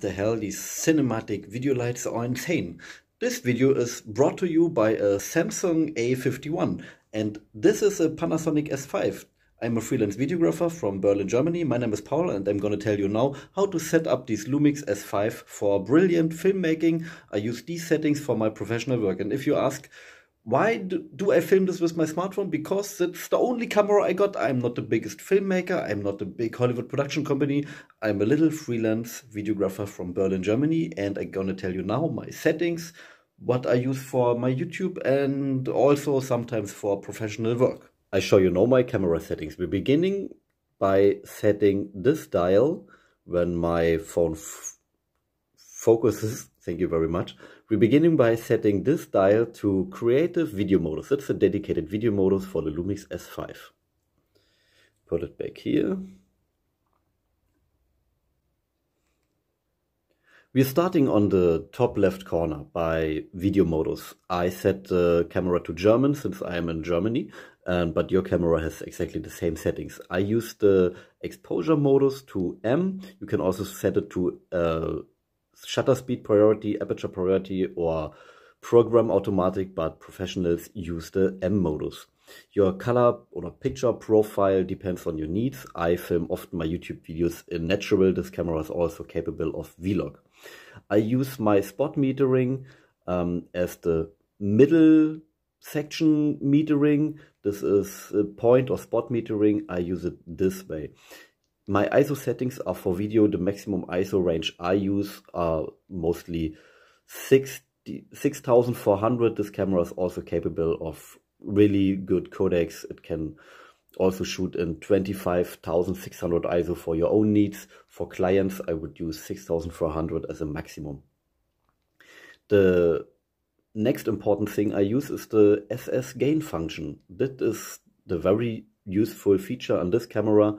the hell, these cinematic video lights are insane. This video is brought to you by a Samsung A51 and this is a Panasonic S5. I'm a freelance videographer from Berlin, Germany. My name is Paul and I'm gonna tell you now how to set up these Lumix S5 for brilliant filmmaking. I use these settings for my professional work and if you ask, why do, do, I film this with my smartphone? Because that's the only camera I got. I'm not the biggest filmmaker. I'm not a big Hollywood production company. I'm a little freelance videographer from Berlin, Germany. And I'm gonna tell you now my settings, what I use for my YouTube, and also sometimes for professional work. I show you now my camera settings. We're beginning by setting this dial when my phone focuses, thank you very much. We're beginning by setting this dial to creative video modus. That's a dedicated video modus for the Lumix S5. Put it back here. We're starting on the top left corner by video modus. I set the camera to German since I am in Germany, but your camera has exactly the same settings. I use the exposure modus to M. You can also set it to uh, shutter speed priority, aperture priority, or program automatic, but professionals use the M modus. Your color or picture profile depends on your needs. I film often my YouTube videos in natural. This camera is also capable of vlog. I use my spot metering um, as the middle section metering. This is point or spot metering. I use it this way my ISO settings are for video. The maximum ISO range I use are mostly 6400. This camera is also capable of really good codecs. It can also shoot in 25,600 ISO for your own needs. For clients, I would use 6400 as a maximum. The next important thing I use is the SS gain function. That is the very useful feature on this camera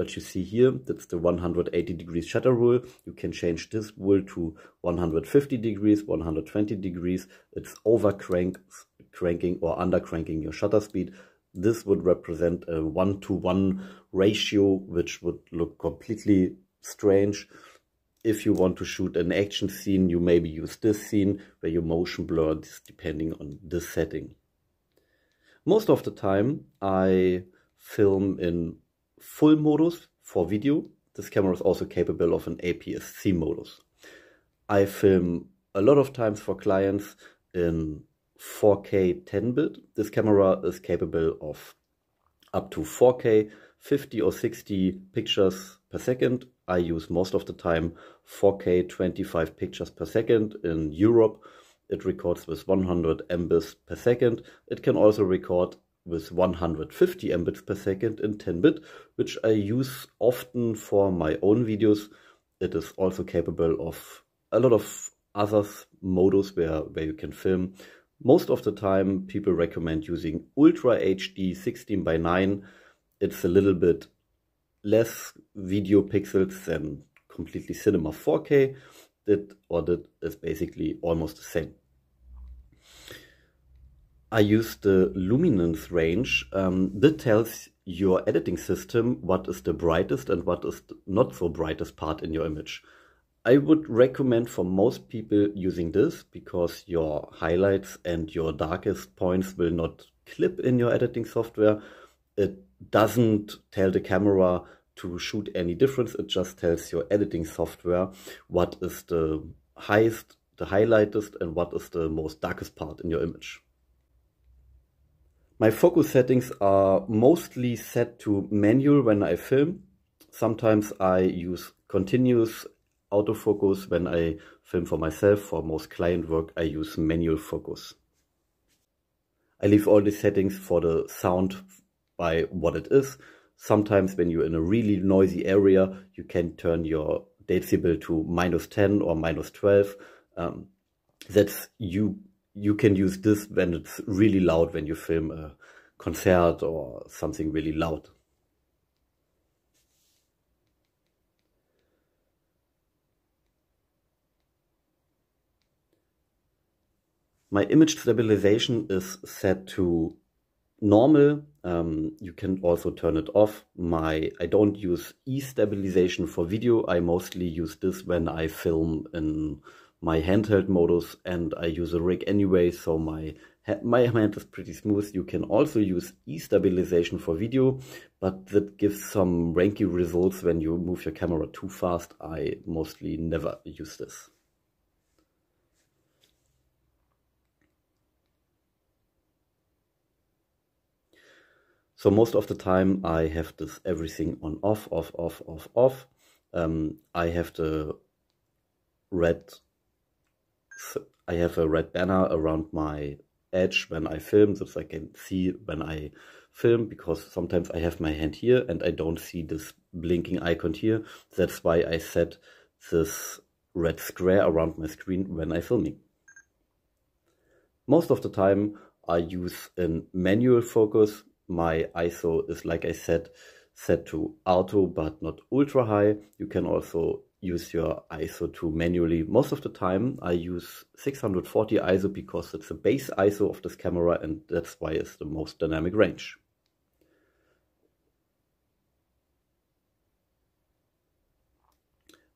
what you see here, that's the 180 degrees shutter rule. You can change this rule to 150 degrees, 120 degrees. It's over crank, cranking or under cranking your shutter speed. This would represent a one-to-one -one ratio, which would look completely strange. If you want to shoot an action scene, you maybe use this scene where your motion blur is depending on this setting. Most of the time I film in full modus for video. This camera is also capable of an APS-C modus. I film a lot of times for clients in 4K 10 bit. This camera is capable of up to 4K 50 or 60 pictures per second. I use most of the time 4K 25 pictures per second in Europe. It records with 100 Mbps per second. It can also record with 150 Mbits per second in 10-bit, which I use often for my own videos. It is also capable of a lot of other modes where, where you can film. Most of the time, people recommend using Ultra HD 16 by 9. It's a little bit less video pixels than completely cinema 4K. That or that is basically almost the same. I use the luminance range. Um, that tells your editing system what is the brightest and what is not so brightest part in your image. I would recommend for most people using this because your highlights and your darkest points will not clip in your editing software. It doesn't tell the camera to shoot any difference. It just tells your editing software what is the highest, the highlightest and what is the most darkest part in your image. My focus settings are mostly set to manual when I film. Sometimes I use continuous autofocus when I film for myself. For most client work, I use manual focus. I leave all the settings for the sound by what it is. Sometimes when you're in a really noisy area, you can turn your decibel to minus 10 or minus 12. Um, that's you you can use this when it's really loud when you film a concert or something really loud. My image stabilization is set to normal. Um, you can also turn it off. My I don't use e-stabilization for video. I mostly use this when I film in my handheld modus and I use a rig anyway, so my my hand is pretty smooth. You can also use e-stabilization for video, but that gives some ranky results when you move your camera too fast. I mostly never use this. So most of the time I have this everything on off, off, off, off, off. Um, I have the red I have a red banner around my edge when I film so I can see when I film because sometimes I have my hand here and I don't see this blinking icon here. That's why I set this red square around my screen when I'm filming. Most of the time I use a manual focus. My ISO is like I said set to auto but not ultra high. You can also use your ISO to manually. Most of the time I use 640 ISO because it's the base ISO of this camera and that's why it's the most dynamic range.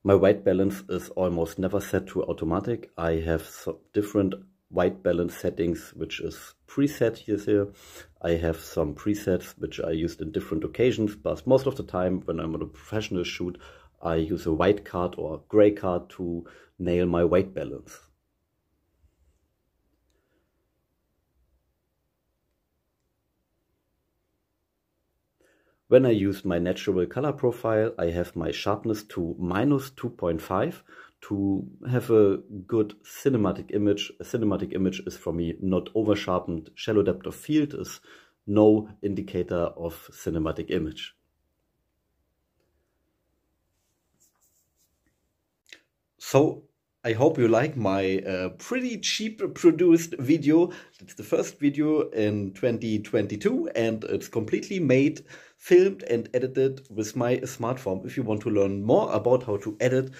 My white balance is almost never set to automatic. I have different white balance settings, which is preset here, here. I have some presets which I used in different occasions, but most of the time when I'm on a professional shoot, I use a white card or gray card to nail my weight balance. When I use my natural color profile, I have my sharpness to minus 2.5 to have a good cinematic image. A cinematic image is for me not over sharpened. Shallow depth of field is no indicator of cinematic image. So I hope you like my uh, pretty cheap produced video. It's the first video in 2022 and it's completely made filmed and edited with my smartphone. If you want to learn more about how to edit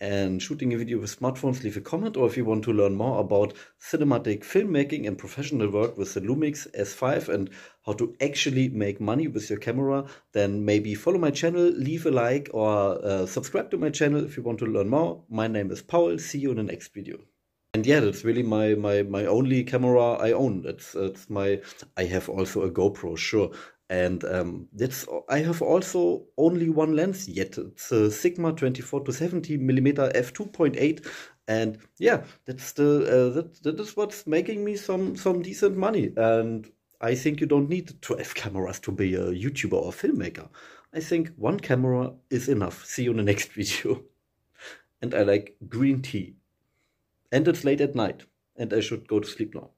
and shooting a video with smartphones, leave a comment. Or if you want to learn more about cinematic filmmaking and professional work with the Lumix S5 and how to actually make money with your camera, then maybe follow my channel, leave a like, or uh, subscribe to my channel if you want to learn more. My name is Paul. See you in the next video and yeah, that's really my my my only camera I own. It's it's my I have also a GoPro, sure, and um, that's I have also only one lens yet. It's a Sigma 24 to 70 millimeter f 2.8, and yeah, that's the uh, that that is what's making me some some decent money. And I think you don't need 12 cameras to be a YouTuber or filmmaker. I think one camera is enough. See you in the next video. and I like green tea. And it's late at night, and I should go to sleep now.